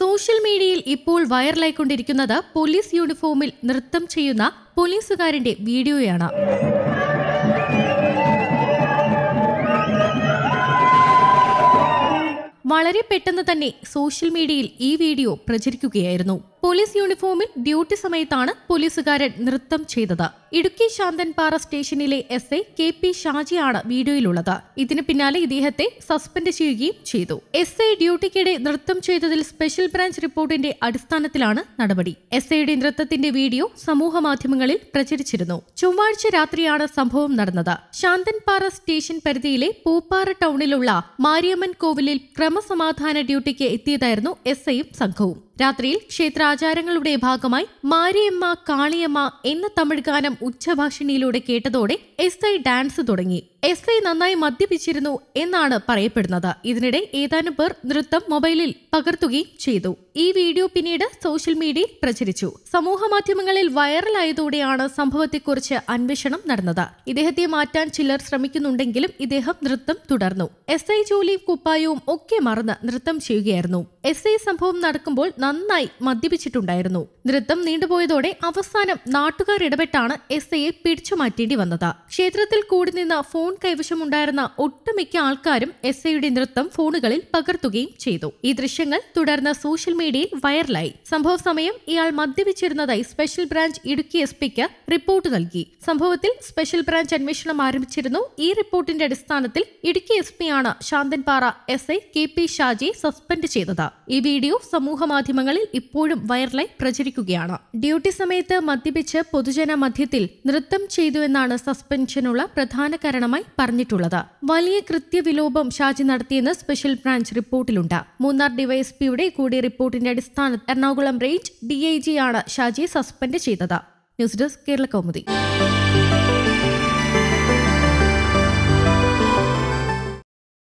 social മീഡിയയിൽ ഇപ്പോൾ വൈറലായിക്കൊണ്ടിരിക്കുന്നത് police യൂണിഫോമിൽ നൃത്തം ചെയ്യുന്ന പോലീസുകാരന്റെ വീഡിയോയാണ് വളരെ പെട്ടെന്ന് തന്നെ സോഷ്യൽ മീഡിയയിൽ ഈ വീഡിയോ പ്രചരിക്കുകയായിരുന്നു പോലീസ് യൂണിഫോമിൽ ഡ്യൂട്ടി സമയത്താണ് പോലീസുകാരൻ നൃത്തം ചെയ്തത് ഇടുക്കി ശാന്തൻപാറ സ്റ്റേഷനിലെ എസ് ഐ കെ പി ഷാജിയാണ് വീഡിയോയിലുള്ളത് ഇതിന് പിന്നാലെ ഇദ്ദേഹത്തെ സസ്പെൻഡ് ചെയ്യുകയും ചെയ്തു എസ് ഐ ഡ്യൂട്ടിക്കിടെ നൃത്തം ചെയ്തതിൽ സ്പെഷ്യൽ ബ്രാഞ്ച് റിപ്പോർട്ടിന്റെ അടിസ്ഥാനത്തിലാണ് നടപടി എസ് ഐയുടെ നൃത്തത്തിന്റെ വീഡിയോ സമൂഹ മാധ്യമങ്ങളിൽ പ്രചരിച്ചിരുന്നു ചൊവ്വാഴ്ച രാത്രിയാണ് സംഭവം നടന്നത് ശാന്തൻപാറ സ്റ്റേഷൻ പരിധിയിലെ പൂപ്പാറ ടൗണിലുള്ള മാരിയമ്മൻ കോവിലിൽ ക്രമസമാധാന ഡ്യൂട്ടിക്ക് എത്തിയതായിരുന്നു എസ് ഐയും സംഘവും രാത്രിയിൽ ക്ഷേത്ര ആചാരങ്ങളുടെ ഭാഗമായി മാരിയമ്മ കാളിയമ്മ എന്ന തമിഴ് ഗാനം ഉച്ചഭാഷിണിയിലൂടെ കേട്ടതോടെ എസ് ഐ ഡാൻസ് തുടങ്ങി എസ് ഐ നന്നായി മദ്യപിച്ചിരുന്നു എന്നാണ് പറയപ്പെടുന്നത് ഇതിനിടെ ഏതാനും പേർ നൃത്തം മൊബൈലിൽ പകർത്തുകയും ചെയ്തു ഈ വീഡിയോ പിന്നീട് സോഷ്യൽ മീഡിയയിൽ പ്രചരിച്ചു സമൂഹ മാധ്യമങ്ങളിൽ വൈറലായതോടെയാണ് സംഭവത്തെക്കുറിച്ച് അന്വേഷണം നടന്നത് ഇദ്ദേഹത്തെ മാറ്റാൻ ചിലർ ശ്രമിക്കുന്നുണ്ടെങ്കിലും ഇദ്ദേഹം നൃത്തം തുടർന്നു എസ് ഐ ജോലിയും കുപ്പായവും ഒക്കെ മറന്ന് നൃത്തം ചെയ്യുകയായിരുന്നു എസ് ഐ സംഭവം നടക്കുമ്പോൾ നന്നായി മദ്യപിച്ചിട്ടുണ്ടായിരുന്നു നൃത്തം നീണ്ടുപോയതോടെ അവസാനം നാട്ടുകാർ ഇടപെട്ടാണ് എസ് ഐയെ പിടിച്ചു മാറ്റേണ്ടി വന്നത് ക്ഷേത്രത്തിൽ കൂടി നിന്ന ഫോൺ ഫോൺ കൈവശമുണ്ടായിരുന്ന ഒട്ടുമിക്ക ആൾക്കാരും എസ് ഐയുടെ നൃത്തം ഫോണുകളിൽ പകർത്തുകയും ചെയ്തു ഈ ദൃശ്യങ്ങൾ തുടർന്ന് സോഷ്യൽ മീഡിയയിൽ വൈറലായി സംഭവ സമയം ഇയാൾ മദ്യപിച്ചിരുന്നതായി സ്പെഷ്യൽ ബ്രാഞ്ച് ഇടുക്കി എസ് പിക്ക് റിപ്പോർട്ട് നൽകി സംഭവത്തിൽ സ്പെഷ്യൽ ബ്രാഞ്ച് അന്വേഷണം ആരംഭിച്ചിരുന്നു ഈ റിപ്പോർട്ടിന്റെ അടിസ്ഥാനത്തിൽ ഇടുക്കി എസ് പിയാണ് Santhanpara S I K P ഷാജിയെ സസ്പെൻഡ് ചെയ്തത് ഈ വീഡിയോ സമൂഹ മാധ്യമങ്ങളിൽ ഇപ്പോഴും വൈറലായി പ്രചരിക്കുകയാണ് ഡ്യൂട്ടി സമയത്ത് മദ്യപിച്ച് പൊതുജന മധ്യത്തിൽ നൃത്തം ചെയ്തു എന്നാണ് സസ്പെൻഷനുള്ള പ്രധാന കാരണമായി വിശദമായി പറഞ്ഞിട്ടുള്ളത് വലിയ കൃത്യവിലോപം ഷാജി നടത്തിയെന്ന് സ്പെഷ്യൽ ബ്രാഞ്ച് റിപ്പോർട്ടിലുണ്ട് മൂന്നാർ ഡിവൈഎസ്പിയുടെ കൂടി റിപ്പോർട്ടിന്റെ അടിസ്ഥാനത്തിൽ എറണാകുളം റേഞ്ച് ഡി ആണ് ഷാജിയെ സസ്പെൻഡ് ചെയ്തത് ന്യൂസ് ഡെസ്ക് കേരള കൗമുദി